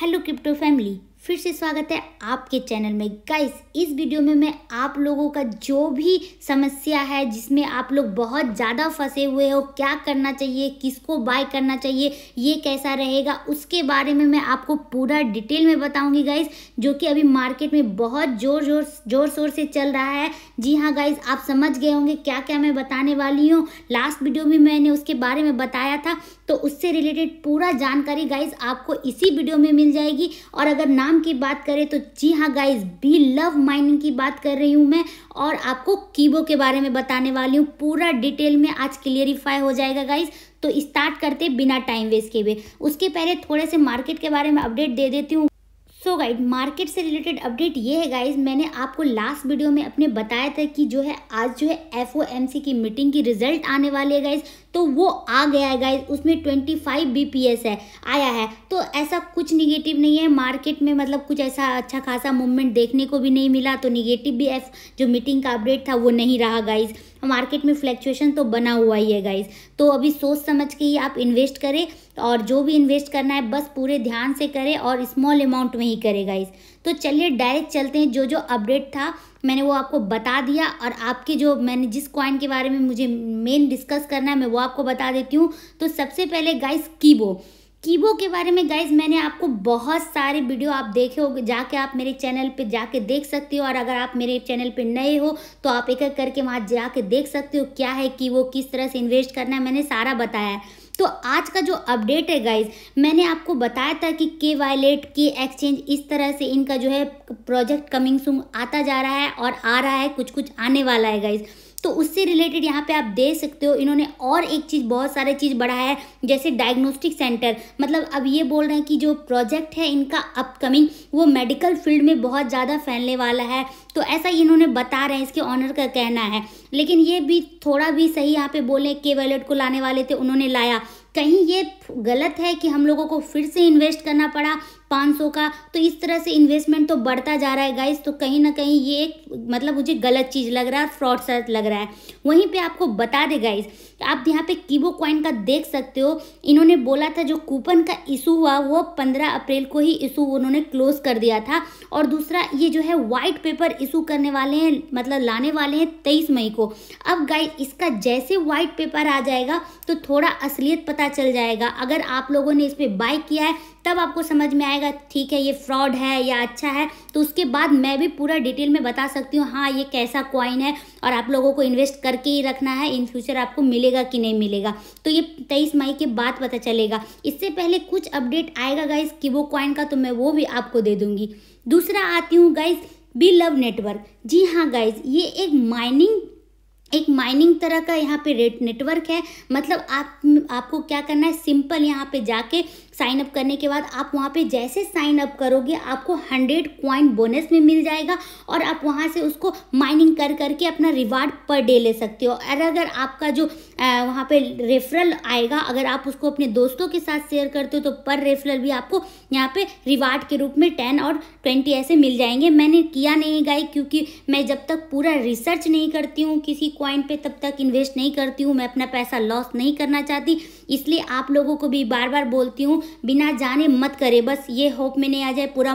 hello crypto family फिर से स्वागत है आपके चैनल में गाइस इस वीडियो में मैं आप लोगों का जो भी समस्या है जिसमें आप लोग बहुत ज़्यादा फंसे हुए हो क्या करना चाहिए किसको बाय करना चाहिए ये कैसा रहेगा उसके बारे में मैं आपको पूरा डिटेल में बताऊंगी गाइस जो कि अभी मार्केट में बहुत ज़ोर ज़ोर ज़ोर शोर से चल रहा है जी हाँ गाइज आप समझ गए होंगे क्या क्या मैं बताने वाली हूँ लास्ट वीडियो में मैंने उसके बारे में बताया था तो उससे रिलेटेड पूरा जानकारी गाइज आपको इसी वीडियो में मिल जाएगी और अगर नाम की बात करें तो जी हाँ गाइज बी लव माइनिंग की बात कर रही हूँ मैं और आपको कीबो के बारे में बताने वाली हूँ पूरा डिटेल में आज क्लियरिफाई हो जाएगा गाइज तो स्टार्ट करते बिना टाइम वेस्ट के भी उसके पहले थोड़े से मार्केट के बारे में अपडेट दे देती हूँ सो गाइड मार्केट से रिलेटेड अपडेट ये है गाइज मैंने आपको लास्ट वीडियो में अपने बताया था कि जो है आज जो है एफ की मीटिंग की रिजल्ट आने वाली है गाइज तो वो आ गया है गाइज उसमें 25 बीपीएस है आया है तो ऐसा कुछ निगेटिव नहीं है मार्केट में मतलब कुछ ऐसा अच्छा खासा मूवमेंट देखने को भी नहीं मिला तो निगेटिव भी एफ जो मीटिंग का अपडेट था वो नहीं रहा गाइज़ मार्केट में फ्लैक्चुएशन तो बना हुआ ही है गाइज तो अभी सोच समझ के ही आप इन्वेस्ट करें और जो भी इन्वेस्ट करना है बस पूरे ध्यान से करें और स्मॉल अमाउंट में ही करें गाइज तो चलिए डायरेक्ट चलते हैं जो जो अपडेट था मैंने वो आपको बता दिया और आपके जो मैंने जिस क्वाइन के बारे में मुझे मेन डिस्कस करना है मैं वो आपको बता देती हूँ तो सबसे पहले गाइज कीबो कीबो के बारे में गाइज मैंने आपको बहुत सारे वीडियो आप देखे हो जाके आप मेरे चैनल पे जाके देख सकते हो और अगर आप मेरे चैनल पे नए हो तो आप एक एक करके वहाँ जाके देख सकते हो क्या है कीबो किस तरह से इन्वेस्ट करना है मैंने सारा बताया है तो आज का जो अपडेट है गाइज मैंने आपको बताया था कि के वायलेट के एक्सचेंज इस तरह से इनका जो है प्रोजेक्ट कमिंग सुंग आता जा रहा है और आ रहा है कुछ कुछ आने वाला है गाइज़ तो उससे रिलेटेड यहाँ पे आप दे सकते हो इन्होंने और एक चीज़ बहुत सारे चीज़ बढ़ाया है जैसे डायग्नोस्टिक सेंटर मतलब अब ये बोल रहे हैं कि जो प्रोजेक्ट है इनका अपकमिंग वो मेडिकल फील्ड में बहुत ज़्यादा फैलने वाला है तो ऐसा इन्होंने बता रहे हैं इसके ऑनर का कहना है लेकिन ये भी थोड़ा भी सही यहाँ पे बोले के वैलेट को लाने वाले थे उन्होंने लाया कहीं ये गलत है कि हम लोगों को फिर से इन्वेस्ट करना पड़ा पाँच सौ का तो इस तरह से इन्वेस्टमेंट तो बढ़ता जा रहा है गाइस तो कहीं ना कहीं ये एक मतलब मुझे गलत चीज़ लग रहा है फ्रॉड सा लग रहा है वहीं पे आपको बता दे गाइस आप यहाँ पे कीबो कॉइन का देख सकते हो इन्होंने बोला था जो कूपन का इशू हुआ वो पंद्रह अप्रैल को ही इशू उन्होंने क्लोज कर दिया था और दूसरा ये जो है वाइट पेपर इशू करने वाले हैं मतलब लाने वाले हैं तेईस मई को अब गाइस इसका जैसे वाइट पेपर आ जाएगा तो थोड़ा असलियत पता पता चल जाएगा अगर आप लोगों ने इस पर बाई किया है तब आपको समझ में आएगा ठीक है ये फ्रॉड है या अच्छा है तो उसके बाद मैं भी पूरा डिटेल में बता सकती हूँ हाँ ये कैसा क्वाइन है और आप लोगों को इन्वेस्ट करके ही रखना है इन फ्यूचर आपको मिलेगा कि नहीं मिलेगा तो ये तेईस मई के बाद पता चलेगा इससे पहले कुछ अपडेट आएगा गाइज वो क्वाइन का तो मैं वो भी आपको दे दूँगी दूसरा आती हूँ गाइज बी लव नेटवर्क जी हाँ गाइज ये एक माइनिंग एक माइनिंग तरह का यहाँ पे रेट नेटवर्क है मतलब आप आपको क्या करना है सिंपल यहाँ पे जाके साइन अप करने के बाद आप वहाँ पे जैसे साइन अप करोगे आपको हंड्रेड क्वाइंट बोनस में मिल जाएगा और आप वहाँ से उसको माइनिंग कर करके अपना रिवार्ड पर डे ले सकते हो और अगर आपका जो वहाँ पे रेफरल आएगा अगर आप उसको अपने दोस्तों के साथ शेयर करते हो तो पर रेफरल भी आपको यहाँ पे रिवार्ड के रूप में टेन और ट्वेंटी ऐसे मिल जाएंगे मैंने किया नहीं गाई क्योंकि मैं जब तक पूरा रिसर्च नहीं करती हूँ किसी क्वाइंट पर तब तक इन्वेस्ट नहीं करती हूँ मैं अपना पैसा लॉस नहीं करना चाहती इसलिए आप लोगों को भी बार बार बोलती हूँ बिना जाने मत करें बस ये होप में नहीं आ जाए पूरा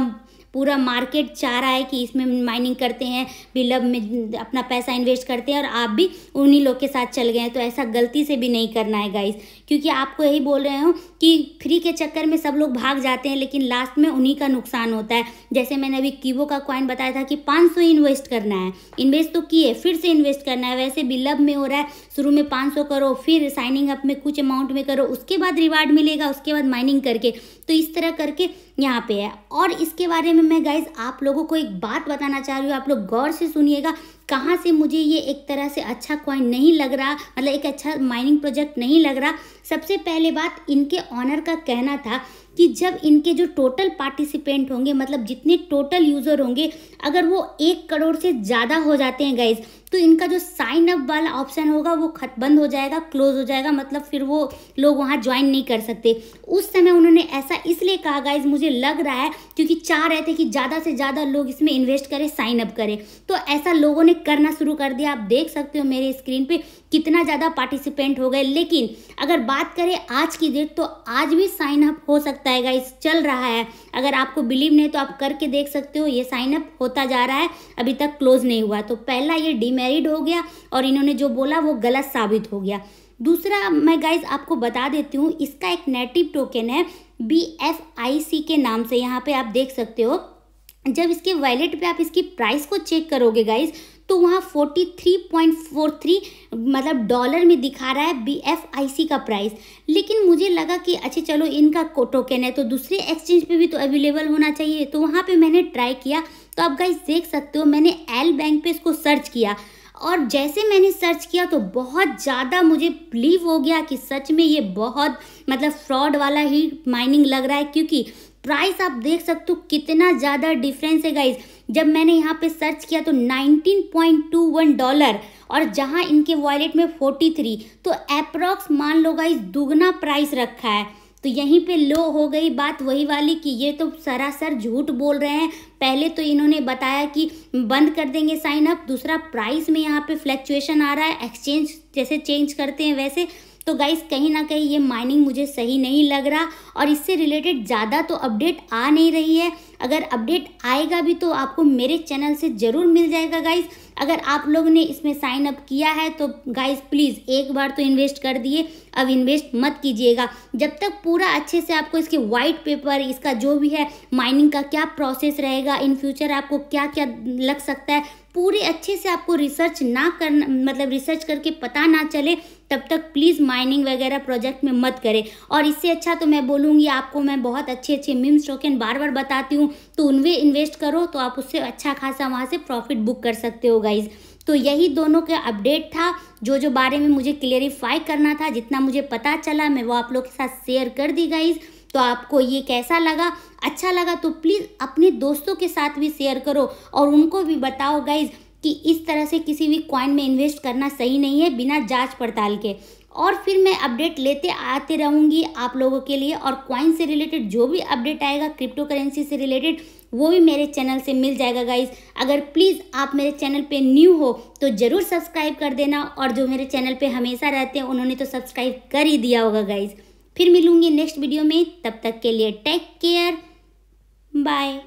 पूरा मार्केट चाह रहा है कि इसमें माइनिंग करते हैं बिलब में अपना पैसा इन्वेस्ट करते हैं और आप भी उन्हीं लोग के साथ चल गए हैं तो ऐसा गलती से भी नहीं करना है गाइस क्योंकि आपको यही बोल रहे हो कि फ्री के चक्कर में सब लोग भाग जाते हैं लेकिन लास्ट में उन्हीं का नुकसान होता है जैसे मैंने अभी कीवो का क्वाइन बताया था कि पाँच सौ इन्वेस्ट करना है इन्वेस्ट तो किए फिर से इन्वेस्ट करना है वैसे बिल्लब में हो रहा है शुरू में पाँच सौ करो फिर साइनिंग अप में कुछ अमाउंट में करो उसके बाद रिवार्ड मिलेगा उसके बाद माइनिंग करके तो इस तरह करके यहाँ पे है और इसके बारे में मैं गाइज आप लोगों को एक बात बताना चाह रही हूँ आप लोग गौर से सुनिएगा कहाँ से मुझे ये एक तरह से अच्छा कॉइन नहीं लग रहा मतलब एक अच्छा माइनिंग प्रोजेक्ट नहीं लग रहा सबसे पहले बात इनके ऑनर का कहना था कि जब इनके जो टोटल पार्टिसिपेंट होंगे मतलब जितने टोटल यूज़र होंगे अगर वो एक करोड़ से ज़्यादा हो जाते हैं गाइज तो इनका जो साइन अप वाला ऑप्शन होगा वो खत बंद हो जाएगा क्लोज हो जाएगा मतलब फिर वो लोग वहाँ ज्वाइन नहीं कर सकते उस समय उन्होंने ऐसा इसलिए कहा गाइज मुझे लग रहा है क्योंकि चाह रहे थे कि ज़्यादा से ज़्यादा लोग इसमें इन्वेस्ट करें साइन अप करें तो ऐसा लोगों ने करना शुरू कर दिया आप देख सकते हो मेरे स्क्रीन पर कितना ज़्यादा पार्टिसिपेंट हो गए लेकिन अगर बात करें आज की डेट तो आज भी साइन अप हो सकता है गाइस चल रहा है अगर आपको बिलीव नहीं तो आप करके देख सकते हो ये साइन अप होता जा रहा है अभी तक क्लोज नहीं हुआ तो पहला ये डिमेरिड हो गया और इन्होंने जो बोला वो गलत साबित हो गया दूसरा मैं गाइज आपको बता देती हूँ इसका एक नेटिव टोकन है बी एफ आई सी के नाम से यहाँ पे आप देख सकते हो जब इसके वैलेट पे आप इसकी प्राइस को चेक करोगे गाइज तो वहाँ 43.43 मतलब डॉलर में दिखा रहा है बी का प्राइस लेकिन मुझे लगा कि अच्छा चलो इनका टोकन है तो दूसरे एक्सचेंज पे भी तो अवेलेबल होना चाहिए तो वहाँ पे मैंने ट्राई किया तो आप गाइस देख सकते हो मैंने एल बैंक पे इसको सर्च किया और जैसे मैंने सर्च किया तो बहुत ज़्यादा मुझे बिलीव हो गया कि सच में ये बहुत मतलब फ्रॉड वाला ही माइनिंग लग रहा है क्योंकि प्राइस आप देख सकते हो कितना ज़्यादा डिफरेंस है गाइज जब मैंने यहाँ पे सर्च किया तो 19.21 डॉलर और जहाँ इनके वॉलेट में 43 तो अप्रॉक्स मान लो गाइज दुगना प्राइस रखा है तो यहीं पे लो हो गई बात वही वाली कि ये तो सरासर झूठ बोल रहे हैं पहले तो इन्होंने बताया कि बंद कर देंगे साइन अप दूसरा प्राइस में यहाँ पे फ्लैक्चुएशन आ रहा है एक्सचेंज जैसे चेंज करते हैं वैसे तो गाइस कहीं ना कहीं ये माइनिंग मुझे सही नहीं लग रहा और इससे रिलेटेड ज़्यादा तो अपडेट आ नहीं रही है अगर अपडेट आएगा भी तो आपको मेरे चैनल से ज़रूर मिल जाएगा गाइज़ अगर आप लोग ने इसमें साइन अप किया है तो गाइज प्लीज़ एक बार तो इन्वेस्ट कर दिए अब इन्वेस्ट मत कीजिएगा जब तक पूरा अच्छे से आपको इसके वाइट पेपर इसका जो भी है माइनिंग का क्या प्रोसेस रहेगा इन फ्यूचर आपको क्या क्या लग सकता है पूरे अच्छे से आपको रिसर्च ना करना मतलब रिसर्च करके पता ना चले तब तक प्लीज़ माइनिंग वगैरह प्रोजेक्ट में मत करें और इससे अच्छा तो मैं बोलूँगी आपको मैं बहुत अच्छे अच्छे मिम्स टोकन बार बार बताती हूँ तो उनमें इन्वेस्ट करो तो आप उससे अच्छा खासा वहाँ से प्रॉफिट बुक कर सकते हो गाइज़ तो यही दोनों का अपडेट था जो जो बारे में मुझे क्लियरिफाई करना था जितना मुझे पता चला मैं वो आप लोग के साथ शेयर कर दी गाइज़ तो आपको ये कैसा लगा अच्छा लगा तो प्लीज़ अपने दोस्तों के साथ भी शेयर करो और उनको भी बताओ गाइज़ कि इस तरह से किसी भी कॉइन में इन्वेस्ट करना सही नहीं है बिना जांच पड़ताल के और फिर मैं अपडेट लेते आते रहूँगी आप लोगों के लिए और कॉइन से रिलेटेड जो भी अपडेट आएगा क्रिप्टो करेंसी से रिलेटेड वो भी मेरे चैनल से मिल जाएगा गाइज अगर प्लीज़ आप मेरे चैनल पे न्यू हो तो ज़रूर सब्सक्राइब कर देना और जो मेरे चैनल पे हमेशा रहते हैं उन्होंने तो सब्सक्राइब कर ही दिया होगा गाइज़ फिर मिलूंगी नेक्स्ट वीडियो में तब तक के लिए टेक केयर बाय